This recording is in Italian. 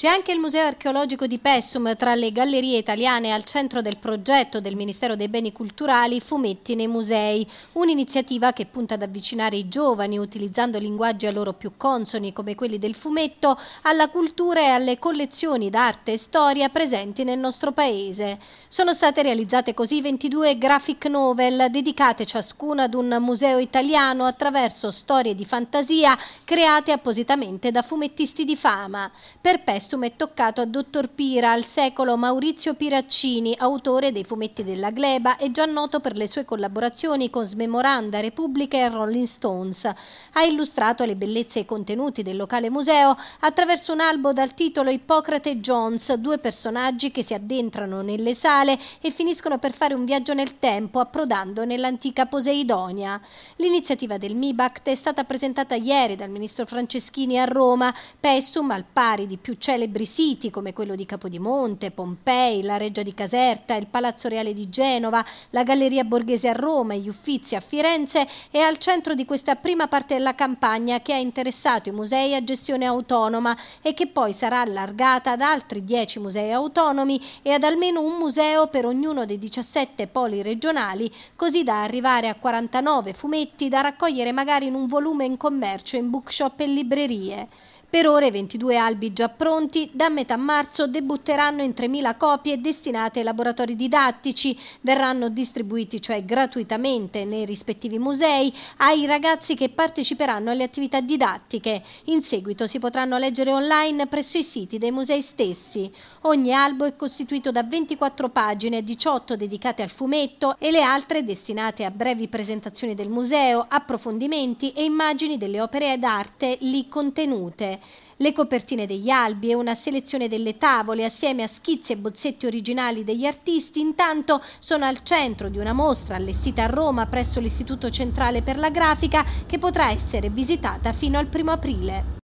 C'è anche il Museo archeologico di Pessum tra le gallerie italiane al centro del progetto del Ministero dei Beni Culturali Fumetti nei Musei, un'iniziativa che punta ad avvicinare i giovani utilizzando linguaggi a loro più consoni come quelli del fumetto alla cultura e alle collezioni d'arte e storia presenti nel nostro paese. Sono state realizzate così 22 graphic novel dedicate ciascuna ad un museo italiano attraverso storie di fantasia create appositamente da fumettisti di fama. Per Pessum costume è toccato a Dottor Pira, al secolo Maurizio Piraccini, autore dei fumetti della Gleba e già noto per le sue collaborazioni con Smemoranda, Repubblica e Rolling Stones. Ha illustrato le bellezze e i contenuti del locale museo attraverso un albo dal titolo Ippocrate e Jones, due personaggi che si addentrano nelle sale e finiscono per fare un viaggio nel tempo, approdando nell'antica Poseidonia. L'iniziativa del MIBACT è stata presentata ieri dal ministro Franceschini a Roma, Pestum al pari di più celebri celebri siti come quello di Capodimonte, Pompei, la Reggia di Caserta, il Palazzo Reale di Genova, la Galleria Borghese a Roma, gli Uffizi a Firenze è al centro di questa prima parte della campagna che ha interessato i musei a gestione autonoma e che poi sarà allargata ad altri 10 musei autonomi e ad almeno un museo per ognuno dei 17 poli regionali, così da arrivare a 49 fumetti da raccogliere magari in un volume in commercio, in bookshop e librerie. Per ora 22 albi già pronti da metà marzo debutteranno in 3.000 copie destinate ai laboratori didattici, verranno distribuiti cioè gratuitamente nei rispettivi musei ai ragazzi che parteciperanno alle attività didattiche. In seguito si potranno leggere online presso i siti dei musei stessi. Ogni albo è costituito da 24 pagine, 18 dedicate al fumetto e le altre destinate a brevi presentazioni del museo, approfondimenti e immagini delle opere d'arte lì contenute le copertine degli albi e una selezione delle tavole assieme a schizzi e bozzetti originali degli artisti intanto sono al centro di una mostra allestita a Roma presso l'Istituto Centrale per la Grafica che potrà essere visitata fino al primo aprile.